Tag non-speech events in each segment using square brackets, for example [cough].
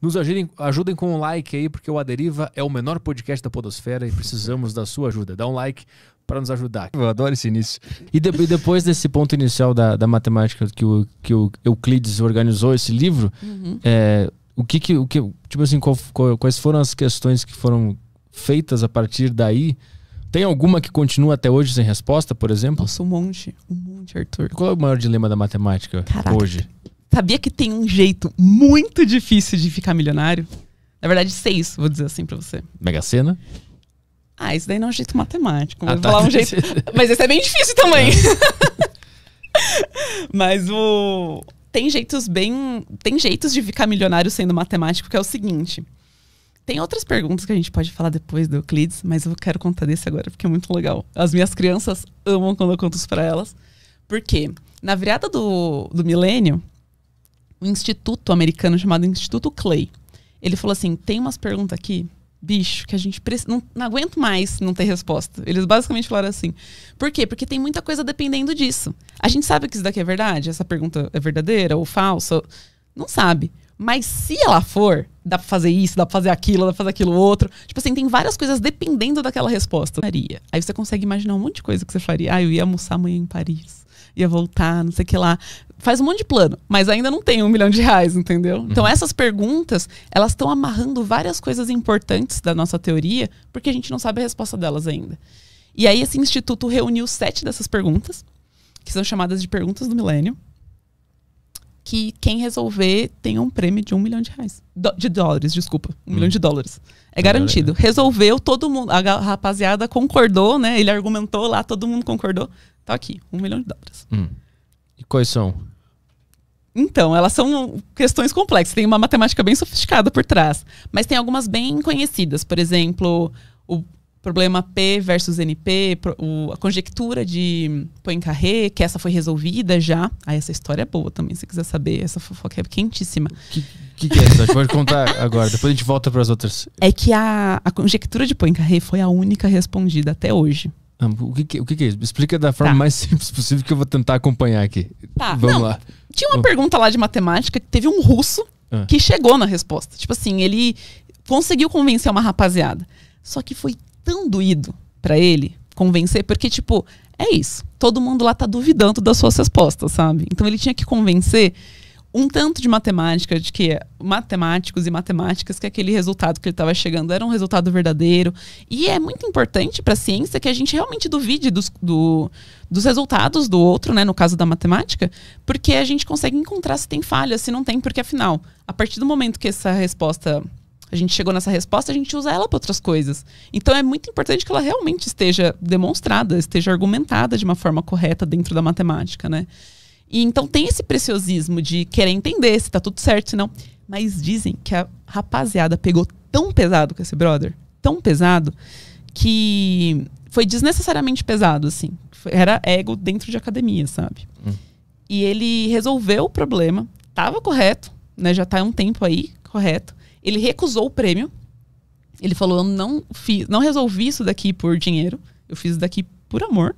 Nos ajudem, ajudem com um like aí, porque o Aderiva é o menor podcast da Podosfera e precisamos da sua ajuda. Dá um like para nos ajudar. Eu adoro esse início. E, de, e depois desse ponto inicial da, da matemática que o, que o Euclides organizou esse livro, uhum. é, o que que, o que tipo assim, qual, qual, quais foram as questões que foram feitas a partir daí? Tem alguma que continua até hoje sem resposta, por exemplo? Nossa, um monte, um monte, Arthur. Qual é o maior dilema da matemática Caraca. hoje? Sabia que tem um jeito muito difícil de ficar milionário? Na verdade, sei isso. vou dizer assim pra você. Mega Sena? Ah, isso daí não é um jeito matemático. Ah, vou tá. falar um [laughs] jeito. Mas esse é bem difícil também. É. [laughs] Mas o. Tem jeitos bem. Tem jeitos de ficar milionário sendo matemático, que é o seguinte. Tem outras perguntas que a gente pode falar depois do Euclides, mas eu quero contar desse agora porque é muito legal. As minhas crianças amam quando eu conto isso pra elas. Por quê? Na virada do, do milênio, um instituto americano chamado Instituto Clay. Ele falou assim: tem umas perguntas aqui, bicho, que a gente precisa. Não, não aguento mais não ter resposta. Eles basicamente falaram assim. Por quê? Porque tem muita coisa dependendo disso. A gente sabe que isso daqui é verdade? Essa pergunta é verdadeira ou falsa? Não sabe. Mas se ela for, dá pra fazer isso, dá pra fazer aquilo, dá pra fazer aquilo outro. Tipo assim, tem várias coisas dependendo daquela resposta. Maria. Aí você consegue imaginar um monte de coisa que você faria. Ah, eu ia almoçar amanhã em Paris. Ia voltar, não sei o que lá. Faz um monte de plano, mas ainda não tem um milhão de reais, entendeu? Uhum. Então, essas perguntas, elas estão amarrando várias coisas importantes da nossa teoria, porque a gente não sabe a resposta delas ainda. E aí, esse instituto reuniu sete dessas perguntas, que são chamadas de perguntas do milênio que quem resolver tem um prêmio de um milhão de reais. Do, de dólares, desculpa. Um hum. milhão de dólares. É garantido. Resolveu, todo mundo. A rapaziada concordou, né? Ele argumentou lá, todo mundo concordou. Tá aqui, um milhão de dólares. Hum. E quais são? Então, elas são questões complexas. Tem uma matemática bem sofisticada por trás. Mas tem algumas bem conhecidas. Por exemplo, o, problema P versus NP, o, a conjectura de Poincaré, que essa foi resolvida já. Ah, essa história é boa também, se quiser saber. Essa fofoca é quentíssima. Que, que, que é isso? A gente pode contar agora, depois a gente volta para as outras. É que a, a conjectura de Poincaré foi a única respondida até hoje. o que, o que, é isso? Explica da forma tá. mais [laughs] simples possível que eu vou tentar acompanhar aqui. Tá, vamos Não, lá. Tinha uma pergunta lá de matemática que teve um russo ah. que chegou na resposta. Tipo assim, ele conseguiu convencer uma rapaziada. Só que foi tão doído para ele convencer, porque, tipo, é isso. Todo mundo lá tá duvidando das suas respostas, sabe? Então ele tinha que convencer um tanto de matemática, de que matemáticos e matemáticas, que aquele resultado que ele estava chegando era um resultado verdadeiro. E é muito importante para a ciência que a gente realmente duvide dos, do, dos resultados do outro, né, no caso da matemática, porque a gente consegue encontrar se tem falha, se não tem, porque afinal, a partir do momento que essa resposta a gente chegou nessa resposta, a gente usa ela para outras coisas. Então é muito importante que ela realmente esteja demonstrada, esteja argumentada de uma forma correta dentro da matemática, né? E então tem esse preciosismo de querer entender se está tudo certo, se não. Mas dizem que a rapaziada pegou tão pesado com esse brother, tão pesado, que foi desnecessariamente pesado, assim. Era ego dentro de academia, sabe? Hum. E ele resolveu o problema, estava correto, né? Já está há um tempo aí, correto. Ele recusou o prêmio. Ele falou: Eu não fiz, não resolvi isso daqui por dinheiro. Eu fiz isso daqui por amor.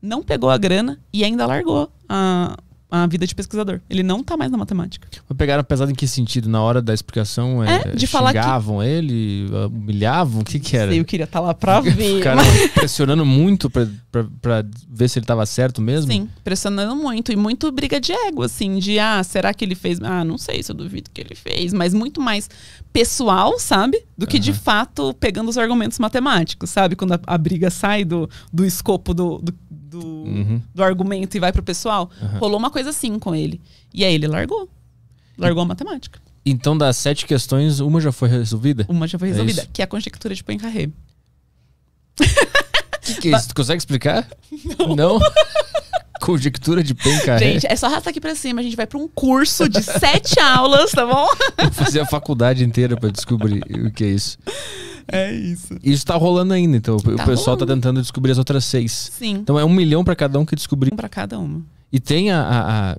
Não pegou a grana e ainda largou a, a vida de pesquisador. Ele não tá mais na matemática. Mas pegaram pesado em que sentido? Na hora da explicação, é, é de xingavam que... ele, humilhavam? O que que era? Sei, eu queria estar tá lá pra [laughs] ver. Ficaram mas... [laughs] pressionando muito pra, pra, pra, ver se ele tava certo mesmo? Sim, pressionando muito. E muito briga de ego, assim, de ah, será que ele fez? Ah, não sei se eu duvido que ele fez. Mas muito mais pessoal, sabe? Do que uhum. de fato pegando os argumentos matemáticos, sabe? Quando a, a briga sai do, do escopo do, do do, uhum. do argumento e vai pro pessoal. Uhum. Rolou uma coisa assim com ele. E aí ele largou. Largou a matemática. Então, das sete questões, uma já foi resolvida? Uma já foi é resolvida, é que é a conjectura de Poincaré. [laughs] que que é isso? Tu consegue explicar? Não. Não? [laughs] conjectura de Poincaré. Gente, é só arrastar aqui pra cima. A gente vai pra um curso de sete [laughs] aulas, tá bom? Vou fazer a faculdade inteira pra descobrir o que é isso. É, é isso. Isso tá rolando ainda, então tá o pessoal tá rolando. tá tentando descobrir as outras seis. Sim. Então é um milhão para cada um que descobrir. Um pra cada uma. E tem a, a, a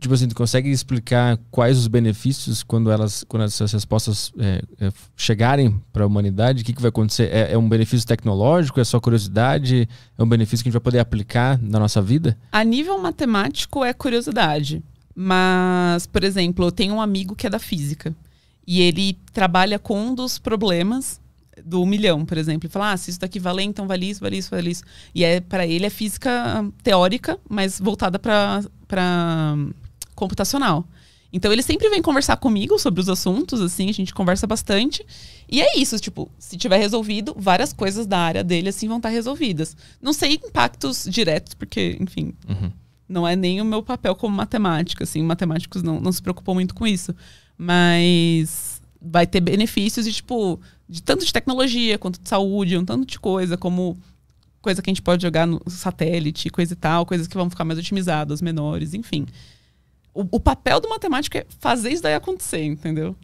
tipo assim, tu consegue explicar quais os benefícios quando elas, quando essas respostas é, é, chegarem para a humanidade? O que, que vai acontecer? É, é, um benefício tecnológico? É só curiosidade? É um benefício que a gente vai poder aplicar na nossa vida? A nível matemático é curiosidade, mas, por exemplo, eu tenho um amigo que é da física e ele trabalha com um dos problemas do milhão, por exemplo, e falar, ah, se isso daqui vale, então vale isso, vale isso, vale isso. E é para ele é física teórica, mas voltada para computacional. Então ele sempre vem conversar comigo sobre os assuntos, assim, a gente conversa bastante. E é isso, tipo, se tiver resolvido, várias coisas da área dele, assim, vão estar tá resolvidas. Não sei impactos diretos, porque, enfim, uhum. não é nem o meu papel como matemática, assim, matemáticos não, não se preocupam muito com isso. Mas vai ter benefícios de, tipo, de tanto de tecnologia quanto de saúde, um tanto de coisa, como coisa que a gente pode jogar no satélite, coisa e tal, coisas que vão ficar mais otimizadas, menores, enfim. O, o papel do matemático é fazer isso daí acontecer, entendeu?